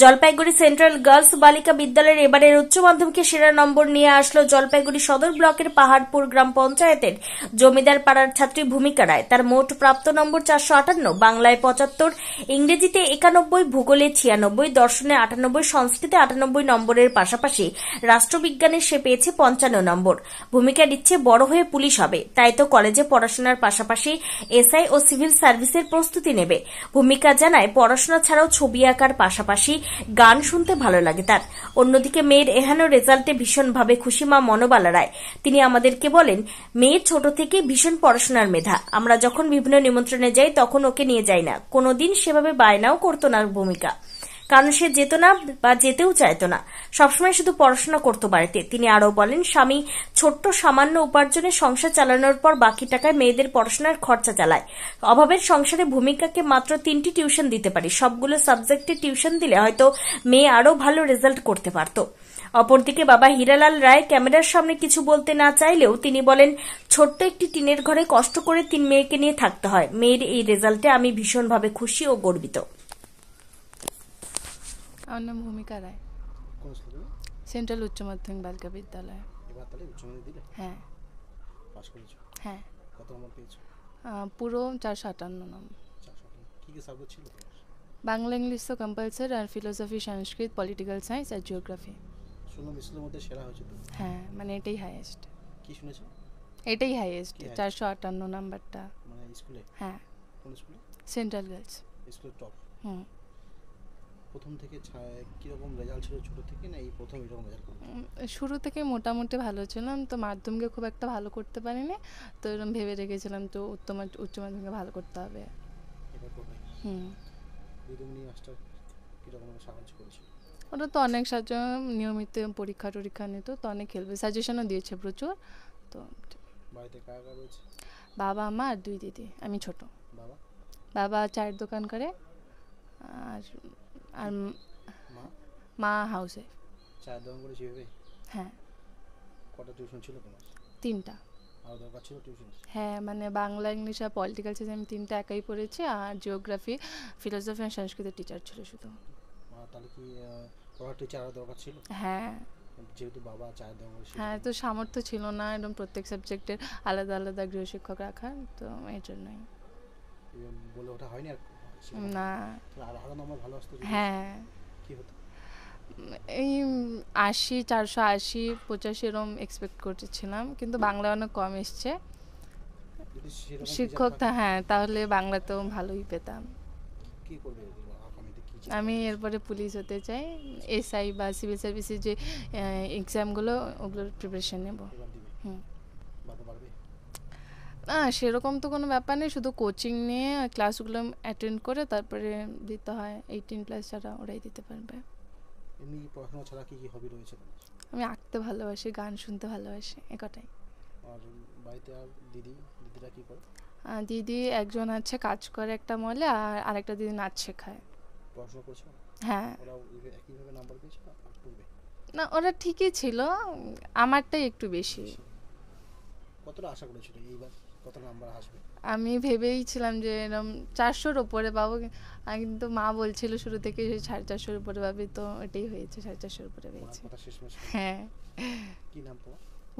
Jalpaiguri central girls বালিকা বিদ্যালয়ের এবারের উচ্চ মাধ্যমিকে সেরা নম্বর নিয়ে আসলো জলপাইগুড়ি সদর ব্লকের পাহাড়পুর গ্রাম পঞ্চায়েতের জমিদার পাড়ার ছাত্রী ভূমিকা রায় তার মোট প্রাপ্ত নম্বর চারশো আটান্ন বাংলায় পঁচাত্তর ইংরেজিতে একানব্বই ভূগোলে ছিয়ানব্বই দর্শনে আটানব্বই সংস্কৃতে আটানব্বই নম্বরের পাশাপাশি রাষ্ট্রবিজ্ঞানে সে পেয়েছে পঞ্চান্ন নম্বর ভূমিকা দিচ্ছে বড় হয়ে পুলিশ হবে তাই তো কলেজে পড়াশোনার পাশাপাশি এসআই ও সিভিল সার্ভিসের প্রস্তুতি নেবে ভূমিকা জানায় পড়াশোনা ছাড়াও ছবি আঁকার পাশাপাশি গান শুনতে ভালো লাগে তার অন্যদিকে মেয়ের এহেন রেজাল্টে ভীষণভাবে খুশি মা মনোবালা রায় তিনি আমাদেরকে বলেন মেয়ে ছোট থেকে ভীষণ পড়াশোনার মেধা আমরা যখন বিভিন্ন নিমন্ত্রণে যাই তখন ওকে নিয়ে যাই না কোনোদিন সেভাবে বায়নাও করতো না ভূমিকা কারণ সে যেত না বা যেতেও চাইত না সবসময় শুধু পড়াশোনা করতো বাড়িতে তিনি আরও বলেন স্বামী ছোট্ট সামান্য উপার্জনে সংসার চালানোর পর বাকি টাকায় মেয়েদের পড়াশোনার খরচা চালায় অভাবের সংসারে ভূমিকাকে মাত্র তিনটি টিউশন দিতে পারি সবগুলো সাবজেক্টে টিউশন দিলে হয়তো মেয়ে আরও ভালো রেজাল্ট করতে পারত অপরদিকে বাবা হিরালাল রায় ক্যামেরার সামনে কিছু বলতে না চাইলেও তিনি বলেন ছোট্ট একটি টিনের ঘরে কষ্ট করে তিন মেয়েকে নিয়ে থাকতে হয় মেয়ের এই রেজাল্টে আমি ভীষণভাবে খুশি ও গর্বিত আমার নাম ভূমিকা রায় সেন্ট্রাল উচ্চ মাধ্যমিক বালিকা বিদ্যালয় হ্যাঁ হ্যাঁ কত নম্বর পুরো চারশো আটান্ন নম্বর বাংলা ইংলিশ তো কম্পালসারি আর ফিলোসফি সংস্কৃত পলিটিক্যাল সায়েন্স আর জিওগ্রাফি সেরা হ্যাঁ মানে এটাই হাইয়েস্ট কি শুনেছো এটাই হাইয়েস্ট চারশো আটান্ন নাম্বারটা মানে হ্যাঁ সেন্ট্রাল গার্লস টপ হুম প্রথম থেকে রেজাল্ট ছিল থেকে না এই প্রথম এরকম রেজাল্ট শুরু থেকে মোটামুটি ভালো ছিলাম তো মাধ্যমিকে খুব একটা ভালো করতে পারিনি তো এরকম ভেবে রেখেছিলাম তো উত্তম উচ্চ মাধ্যমিকে ভালো করতে হবে হুম ওটা তো অনেক সাহায্য নিয়মিত পরীক্ষা টরীক্ষা নিত তো অনেক খেলবে সাজেশনও দিয়েছে প্রচুর তো বাবা মা আর দুই দিদি আমি ছোট বাবা বাবা চায়ের দোকান করে আর আর মা হাউসে চার দম করে সেভাবে হ্যাঁ কটা টিউশন ছিল তোমার তিনটা আর দরকার ছিল টিউশন হ্যাঁ মানে বাংলা ইংলিশ আর পলিটিক্যাল সাইন্স আমি তিনটা একাই পড়েছি আর জিওগ্রাফি ফিলোসফি আর সংস্কৃত টিচার ছিল শুধু তাহলে কি পড়ার টিচার আরও দরকার ছিল হ্যাঁ যেহেতু বাবা চায় দেওয়া হ্যাঁ তো সামর্থ্য ছিল না একদম প্রত্যেক সাবজেক্টের আলাদা আলাদা গৃহশিক্ষক রাখার তো এর জন্যই বলে ওটা হয়নি আর না হ্যাঁ এই আশি চারশো আশি পঁচাশি এরম এক্সপেক্ট করেছিলাম কিন্তু বাংলা অনেক কম এসছে শিক্ষক হ্যাঁ তাহলে বাংলাতেও ভালোই পেতাম আমি এরপরে পুলিশ হতে চাই এসআই বা সিভিল সার্ভিসের যে এক্সামগুলো ওগুলোর প্রিপারেশন নেব হুম না সেরকম তো কোনো ব্যাপার নেই শুধু কোচিং নিয়ে ক্লাসগুলো অ্যাটেন্ড করে তারপরে দিতে হয় এইটিন প্লাস যারা ওরাই দিতে পারবে এমনি পড়াশোনা ছাড়া কি কি হবি রয়েছে আমি আঁকতে ভালোবাসি গান শুনতে ভালোবাসি একটাই আর বাড়িতে আর দিদি দিদিরা কি করে দিদি একজন আছে কাজ করে একটা মলে আর আরেকটা দিদি নাচ শেখায় পড়াশোনা হ্যাঁ ওরা একইভাবে নাম্বার পেয়েছে না ওরা ঠিকই ছিল আমারটাই একটু বেশি কতটা আশা করেছিল এইবার কত নাম্বার আসবে আমি ভেবেইছিলাম যে এরকম চারশোর ওপরে পাবো কিন্তু মা বলছিল শুরু থেকে যে সাড়ে চারশোর উপরে পাবে তো এটাই হয়েছে সাড়ে চারশোর উপরে পেয়েছে হ্যাঁ কি নাম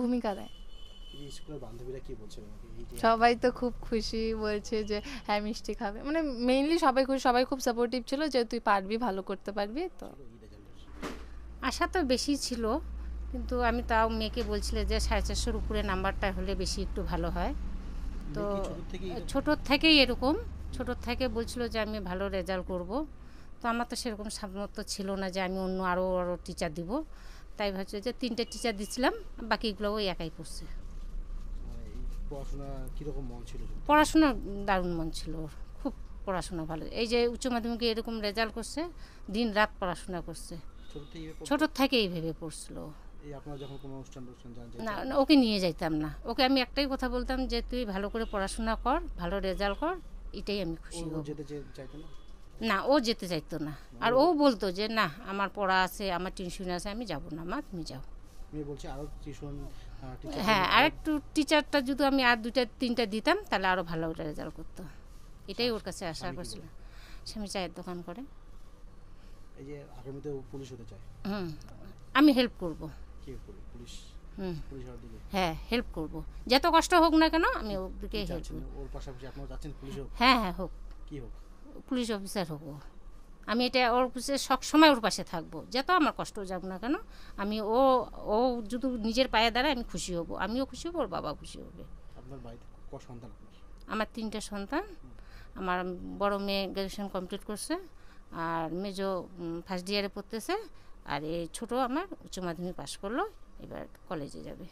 ভূমিকা দেয় সবাই তো খুব খুশি বলছে যে হ্যাঁ মিষ্টি খাবে মানে মেইনলি সবাই খুশি সবাই খুব সাপোর্টিভ ছিল যে তুই পারবি ভালো করতে পারবি তো আশা তো বেশি ছিল কিন্তু আমি তাও মেয়েকে বলছিলাম যে সাড়ে চারশোর উপরে নাম্বারটা হলে বেশি একটু ভালো হয় তো ছোটোর থেকেই এরকম ছোটোর থেকে বলছিল যে আমি ভালো রেজাল্ট করব তো আমার তো সেরকম সামর্থ্য ছিল না যে আমি অন্য আরও আরও টিচার দিব তাই ভাবছি যে তিনটে টিচার দিছিলাম বাকিগুলো ওই একাই করছে পড়াশোনা দারুণ মন ছিল খুব পড়াশোনা ভালো এই যে উচ্চ মাধ্যমিকে এরকম রেজাল্ট করছে দিন রাত পড়াশোনা করছে ছোটোর থেকে এইভাবে পড়ছিল না না ওকে নিয়ে যাইতাম না ওকে আমি একটাই কথা বলতাম যে তুই ভালো করে পড়াশোনা কর ভালো রেজাল্ট কর এটাই আমি খুশি না ও যেতে চাইতো না আর ও বলতো যে না আমার পড়া আছে আমার টিউশন আছে আমি যাব না মা তুমি যাও হ্যাঁ আর একটু টিচারটা যদি আমি আর দুটা তিনটা দিতাম তাহলে আরও ভালো ওটা রেজাল্ট করতো এটাই ওর কাছে আশা করছিল সে আমি স্বামী চায়ের দোকান করে হুম আমি হেল্প করব পুলিশ হ্যাঁ হেল্প করব যত কষ্ট হোক না কেন আমি ওর দিকে হেল্প ওর পাশাপাশি আপনারা যাচ্ছেন পুলিশ হোক হ্যাঁ হ্যাঁ হোক কি হোক পুলিশ অফিসার হোক আমি এটা ওর পাশে সবসময় ওর পাশে থাকবো যত আমার কষ্ট যাব না কেন আমি ও ও যদি নিজের পায়ে দাঁড়ায় আমি খুশি হব আমিও খুশি হব ওর বাবা খুশি হবে আমার তিনটা সন্তান আমার বড় মেয়ে গ্র্যাজুয়েশন কমপ্লিট করছে আর মেজো ফার্স্ট ইয়ারে পড়তেছে আর এই ছোটো আমার উচ্চ মাধ্যমিক পাশ করলো এবার কলেজে যাবে